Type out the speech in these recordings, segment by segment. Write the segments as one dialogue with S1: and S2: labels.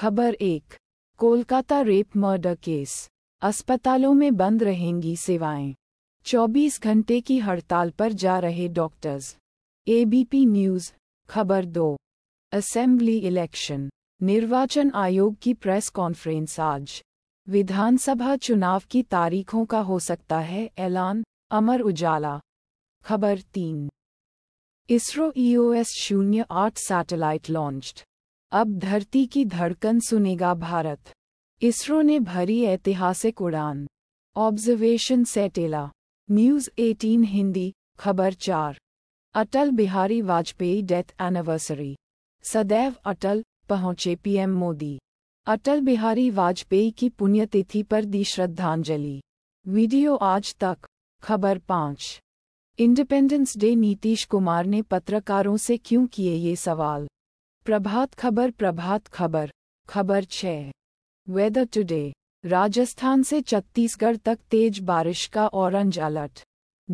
S1: खबर एक Kolkata rape murder case अस्पतालों में बंद रहेंगी सेवाएं 24 घंटे की हड़ताल पर जा रहे डॉक्टर्स एबीपी न्यूज खबर दो असेंबली इलेक्शन निर्वाचन आयोग की प्रेस कॉन्फ्रेंस आज विधानसभा चुनाव की तारीखों का हो सकता है ऐलान अमर उजाला खबर तीन इसरो ईओएस e शून्य आठ सैटेलाइट लॉन्च्ड अब धरती की धड़कन सुनेगा भारत इसरो ने भरी ऐतिहासिक उड़ान ऑब्जर्वेशन सेटेला न्यूज़ 18 हिंदी खबर चार अटल बिहारी वाजपेयी डेथ एनिवर्सरी सदैव अटल पहुंचे पीएम मोदी अटल बिहारी वाजपेयी की पुण्यतिथि पर दी श्रद्धांजलि वीडियो आज तक खबर पाँच इंडिपेंडेंस डे नीतीश कुमार ने पत्रकारों से क्यों किए ये सवाल प्रभात खबर प्रभात खबर खबर छः वेदर टुडे राजस्थान से छत्तीसगढ़ तक तेज बारिश का ऑरेंज अलर्ट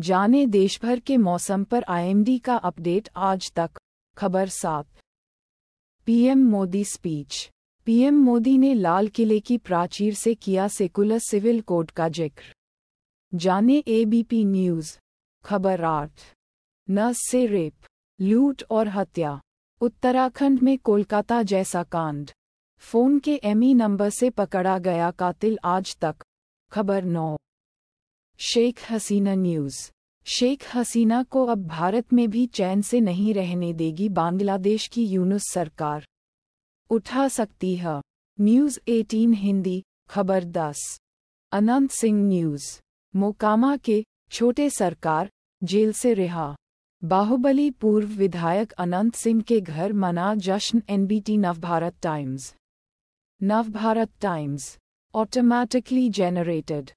S1: जाने देशभर के मौसम पर आईएमडी का अपडेट आज तक खबर सात PM Modi speech PM Modi ने लाल किले की प्राचीर से किया सेकुलर सिविल कोड का जिक्र जाने एबीपी न्यूज़ खबर आठ नर्स से रेप लूट और हत्या उत्तराखंड में कोलकाता जैसा कांड फोन के एमी नंबर से पकड़ा गया कातिल आज तक खबर नौ शेख हसीना न्यूज़ शेख हसीना को अब भारत में भी चैन से नहीं रहने देगी बांग्लादेश की यूनुस सरकार उठा सकती है न्यूज़ 18 हिंदी खबर 10 अनंत सिंह न्यूज़ मोकामा के छोटे सरकार जेल से रिहा बाहुबली पूर्व विधायक अनंत सिंह के घर मना जश्न NBT Navbharat Times Navbharat Times automatically generated